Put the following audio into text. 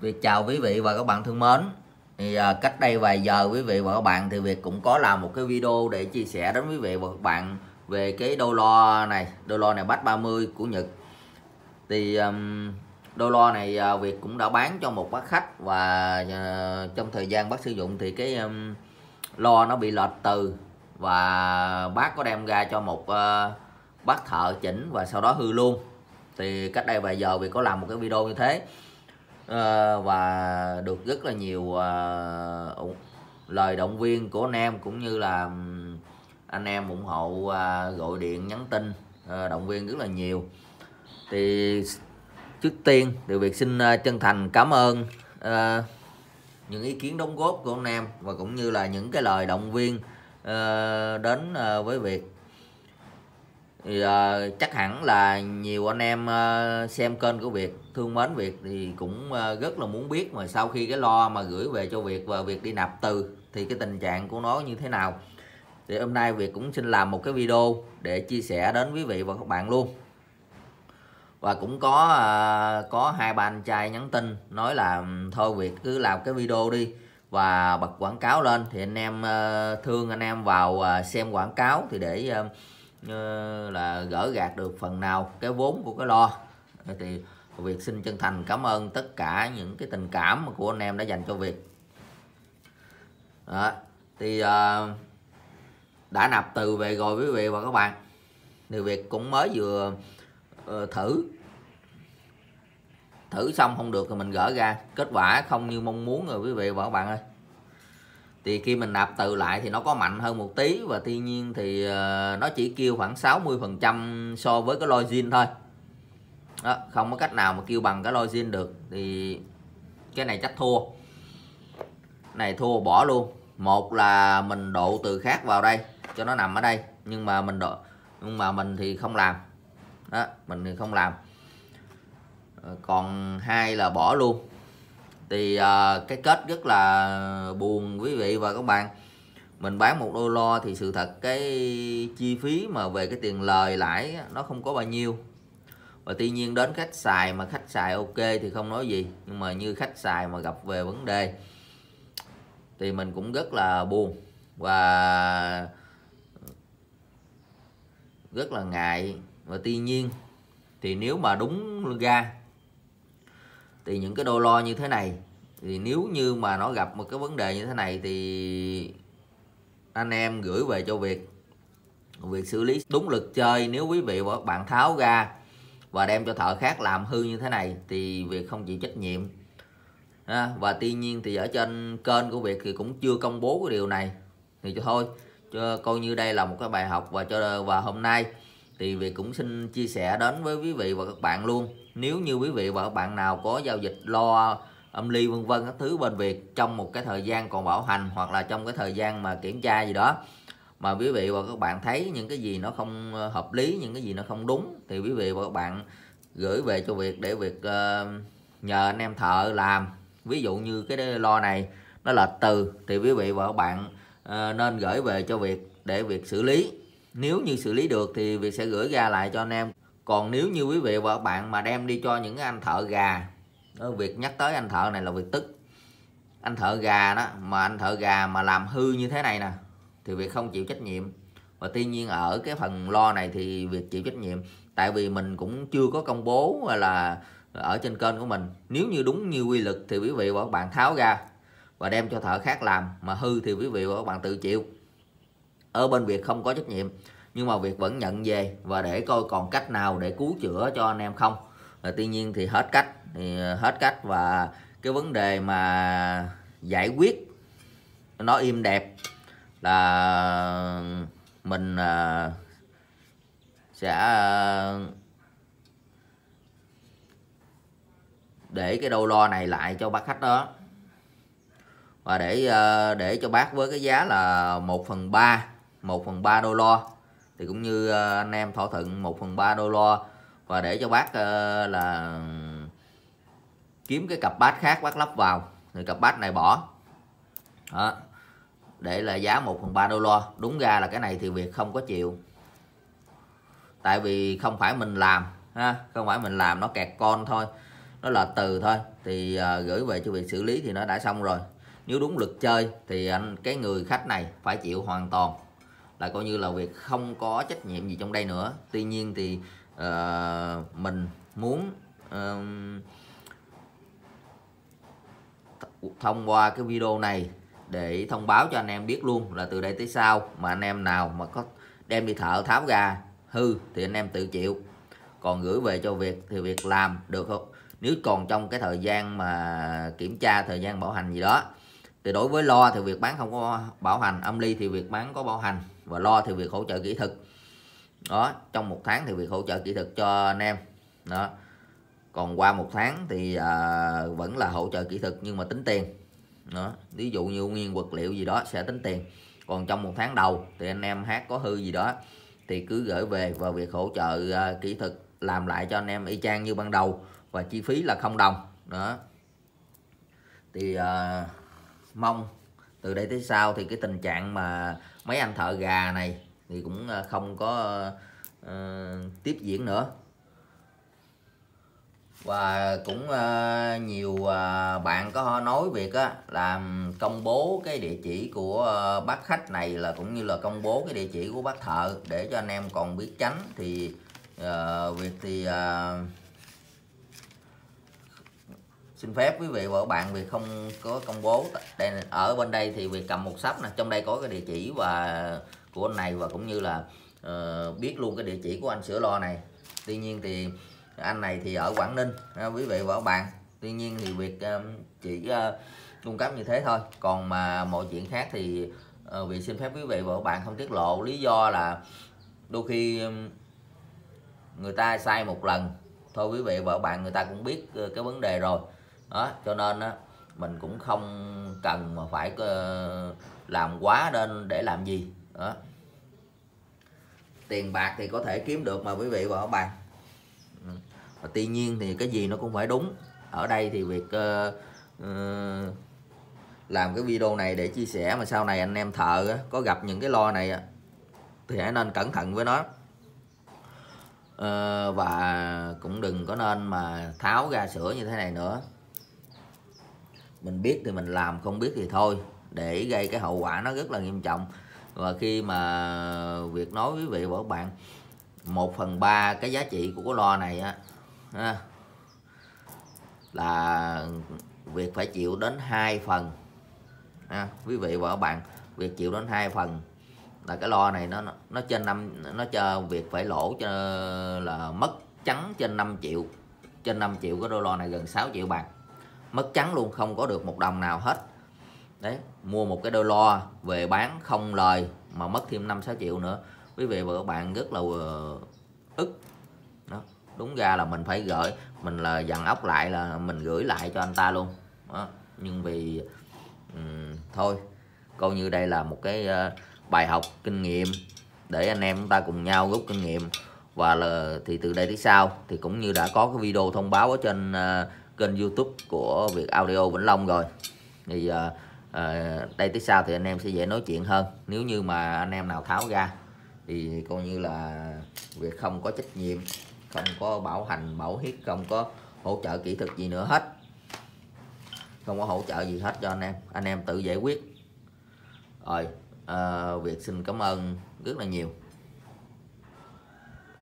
Việt chào quý vị và các bạn thân mến thì à, cách đây vài giờ quý vị và các bạn thì Việt cũng có làm một cái video để chia sẻ đến quý vị và các bạn về cái đô lo này đô lo này bách 30 của Nhật thì đô lo này à, Việt cũng đã bán cho một bác khách và à, trong thời gian bác sử dụng thì cái lo nó bị lệch từ và bác có đem ra cho một à, bác thợ chỉnh và sau đó hư luôn thì cách đây vài giờ Việt có làm một cái video như thế Ờ, và được rất là nhiều uh, lời động viên của anh em cũng như là anh em ủng hộ uh, gọi điện nhắn tin uh, động viên rất là nhiều thì trước tiên điều việc xin uh, chân thành cảm ơn uh, những ý kiến đóng góp của anh em và cũng như là những cái lời động viên uh, đến uh, với việc thì uh, chắc hẳn là nhiều anh em uh, xem kênh của Việt thương mến Việt thì cũng uh, rất là muốn biết mà sau khi cái lo mà gửi về cho Việt và Việt đi nạp từ thì cái tình trạng của nó như thế nào thì hôm nay Việt cũng xin làm một cái video để chia sẻ đến quý vị và các bạn luôn và cũng có uh, có hai ba anh trai nhắn tin nói là ừ, thôi Việt cứ làm cái video đi và bật quảng cáo lên thì anh em uh, thương anh em vào uh, xem quảng cáo thì để uh, Ờ, là gỡ gạt được phần nào cái vốn của cái lo ờ, thì việc xin chân thành cảm ơn tất cả những cái tình cảm của anh em đã dành cho việc đó. thì ờ, đã nạp từ về rồi quý vị và các bạn thì việc cũng mới vừa thử thử xong không được thì mình gỡ ra kết quả không như mong muốn rồi quý vị và các bạn ơi thì khi mình nạp từ lại thì nó có mạnh hơn một tí và tuy nhiên thì ờ, nó chỉ kêu khoảng 60 phần trăm so với cái login thôi đó, không có cách nào mà kêu bằng cái login được thì cái này chắc thua này thua bỏ luôn một là mình độ từ khác vào đây cho nó nằm ở đây nhưng mà mình độ nhưng mà mình thì không làm đó mình thì không làm ờ, còn hai là bỏ luôn thì à, cái kết rất là buồn quý vị và các bạn mình bán một đô lo thì sự thật cái chi phí mà về cái tiền lời lãi nó không có bao nhiêu và tuy nhiên đến khách xài mà khách xài ok thì không nói gì nhưng mà như khách xài mà gặp về vấn đề thì mình cũng rất là buồn và rất là ngại và tuy nhiên thì nếu mà đúng ra thì những cái đô lo như thế này thì nếu như mà nó gặp một cái vấn đề như thế này thì anh em gửi về cho việc việc xử lý đúng lực chơi nếu quý vị và các bạn tháo ra và đem cho thợ khác làm hư như thế này thì việc không chịu trách nhiệm và tuy nhiên thì ở trên kênh của việc thì cũng chưa công bố cái điều này thì thôi cho coi như đây là một cái bài học và cho và hôm nay thì Việt cũng xin chia sẻ đến với quý vị và các bạn luôn nếu như quý vị và các bạn nào có giao dịch lo âm ly vân vân các thứ bên việc trong một cái thời gian còn bảo hành hoặc là trong cái thời gian mà kiểm tra gì đó mà quý vị và các bạn thấy những cái gì nó không ờ, hợp lý những cái gì nó không đúng thì quý vị và các bạn gửi về cho việc để việc ờ, nhờ anh em thợ làm ví dụ như cái lo này nó lệch từ thì quý vị và các bạn ờ, nên gửi về cho việc để việc xử lý nếu như xử lý được thì Việt sẽ gửi ra lại cho anh em còn nếu như quý vị và các bạn mà đem đi cho những anh thợ gà Việc nhắc tới anh thợ này là việc tức Anh thợ gà đó Mà anh thợ gà mà làm hư như thế này nè Thì việc không chịu trách nhiệm Và tuy nhiên ở cái phần lo này thì việc chịu trách nhiệm Tại vì mình cũng chưa có công bố là Ở trên kênh của mình Nếu như đúng như quy luật thì quý vị và các bạn tháo ra Và đem cho thợ khác làm Mà hư thì quý vị và các bạn tự chịu ở bên việc không có trách nhiệm nhưng mà việc vẫn nhận về và để coi còn cách nào để cứu chữa cho anh em không à, tuy nhiên thì hết cách thì hết cách và cái vấn đề mà giải quyết nó im đẹp là mình à, sẽ à, để cái đô lo này lại cho bác khách đó và để à, để cho bác với cái giá là 1 phần 3 1 phần 3 đô lo thì cũng như ờ, anh em thỏa thuận 1 phần 3 đô lo và để cho bác ờ, là kiếm cái cặp bát khác bác lắp vào thì cặp bát này bỏ đó. để là giá 1 phần 3 đô lo đúng ra là cái này thì việc không có chịu tại vì không phải mình làm ha không phải mình làm nó kẹt con thôi nó là từ thôi thì ờ, gửi về cho việc xử lý thì nó đã xong rồi nếu đúng luật chơi thì anh cái người khách này phải chịu hoàn toàn là coi như là việc không có trách nhiệm gì trong đây nữa tuy nhiên thì uh, mình muốn uh, thông qua cái video này để thông báo cho anh em biết luôn là từ đây tới sau mà anh em nào mà có đem đi thợ tháo gà hư thì anh em tự chịu còn gửi về cho việc thì việc làm được không nếu còn trong cái thời gian mà kiểm tra thời gian bảo hành gì đó thì đối với lo thì việc bán không có bảo hành âm ly thì việc bán có bảo hành và lo thì việc hỗ trợ kỹ thuật đó trong một tháng thì việc hỗ trợ kỹ thuật cho anh em đó còn qua một tháng thì à, vẫn là hỗ trợ kỹ thuật nhưng mà tính tiền đó ví dụ như nguyên vật liệu gì đó sẽ tính tiền còn trong một tháng đầu thì anh em hát có hư gì đó thì cứ gửi về và việc hỗ trợ à, kỹ thuật làm lại cho anh em y chang như ban đầu và chi phí là không đồng đó thì à, mong từ đây tới sau thì cái tình trạng mà mấy anh thợ gà này thì cũng ờ, không có uh, tiếp diễn nữa và cũng uh, nhiều uh, bạn có nói việc á, là công bố cái địa chỉ của uh, bác khách này là cũng như là công bố cái địa chỉ của bác thợ để cho anh em còn biết tránh thì uh, việc thì uh, xin phép quý vị và các bạn vì không có công bố đây ở bên đây thì việc cầm một sắp nè trong đây có cái địa chỉ và của anh này và cũng như là uh, biết luôn cái địa chỉ của anh sửa lo này tuy nhiên thì anh này thì ở Quảng Ninh ha, quý vị và các bạn tuy nhiên thì việc uh, ờ, chỉ uh, cung cấp như thế thôi còn mà mọi chuyện khác thì uh, vị xin phép quý vị và các bạn không tiết lộ lý do là đôi khi um, người ta sai một lần thôi quý vị và các bạn người ta cũng biết cái vấn đề rồi đó cho nên á mình cũng không cần mà phải ờ, làm quá nên để làm gì đó tiền bạc thì có thể kiếm được mà quý vị và các bạn và tuy nhiên thì cái gì nó cũng phải đúng ở đây thì việc uh, làm cái video này để chia sẻ mà sau này anh em thợ có gặp những cái lo này thì hãy nên cẩn thận với nó uh, và cũng đừng có nên mà tháo ra sửa như thế này nữa mình biết thì mình làm không biết thì thôi để gây cái hậu quả nó rất là nghiêm trọng và khi mà việc nói với vị và các bạn 1 phần 3 cái giá trị của cái lo này á là việc phải chịu đến hai phần à, quý vị và các bạn việc chịu đến hai phần là cái lo này nó nó trên năm nó cho việc phải lỗ cho là mất trắng trên 5 triệu trên 5 triệu cái đôi lo này gần 6 triệu bạc mất trắng luôn không có được một đồng nào hết đấy mua một cái đôi lo về bán không lời mà mất thêm 5 6 triệu nữa quý vị và các bạn rất là ờ, ức đó đúng ra là mình phải gửi mình là dặn ốc lại là mình gửi lại cho anh ta luôn đó. nhưng vì um, thôi coi như đây là một cái uh, bài học kinh nghiệm để anh em chúng ta cùng nhau rút kinh nghiệm và là thì từ đây tới sau thì cũng như đã có cái video thông báo ở trên uh, kênh youtube của Việt Audio Vĩnh Long rồi thì à, à, đây tới sau thì anh em sẽ dễ nói chuyện hơn nếu như mà anh em nào tháo ra thì coi như là việc không có trách nhiệm không có bảo hành bảo hiếp không có hỗ trợ kỹ thuật gì nữa hết không có hỗ trợ gì hết cho anh em anh em tự giải quyết rồi à, ờ, việc xin cảm ơn rất là nhiều